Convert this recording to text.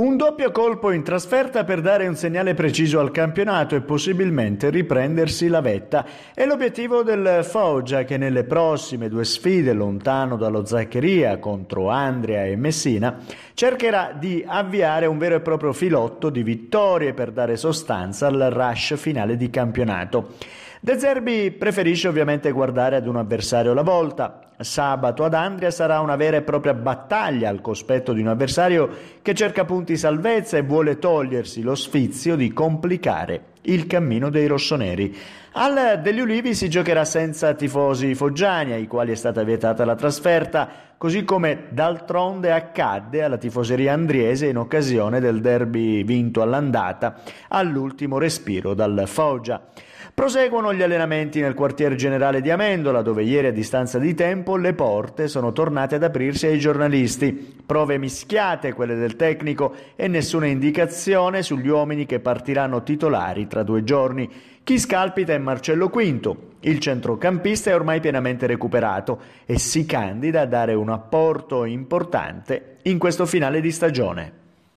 Un doppio colpo in trasferta per dare un segnale preciso al campionato e possibilmente riprendersi la vetta. È l'obiettivo del Foggia che nelle prossime due sfide lontano dallo Zaccheria contro Andria e Messina cercherà di avviare un vero e proprio filotto di vittorie per dare sostanza al rush finale di campionato. De Zerbi preferisce ovviamente guardare ad un avversario alla volta, Sabato ad Andria sarà una vera e propria battaglia al cospetto di un avversario che cerca punti salvezza e vuole togliersi lo sfizio di complicare il cammino dei rossoneri. Al degli Ulivi si giocherà senza tifosi foggiani, ai quali è stata vietata la trasferta, così come d'altronde accadde alla tifoseria andriese in occasione del derby vinto all'andata all'ultimo respiro dal Foggia. Proseguono gli allenamenti nel quartier generale di Amendola, dove ieri a distanza di tempo le porte sono tornate ad aprirsi ai giornalisti. Prove mischiate quelle del tecnico e nessuna indicazione sugli uomini che partiranno titolari tra due giorni. Chi scalpita è Marcello Quinto. Il centrocampista è ormai pienamente recuperato e si candida a dare un apporto importante in questo finale di stagione.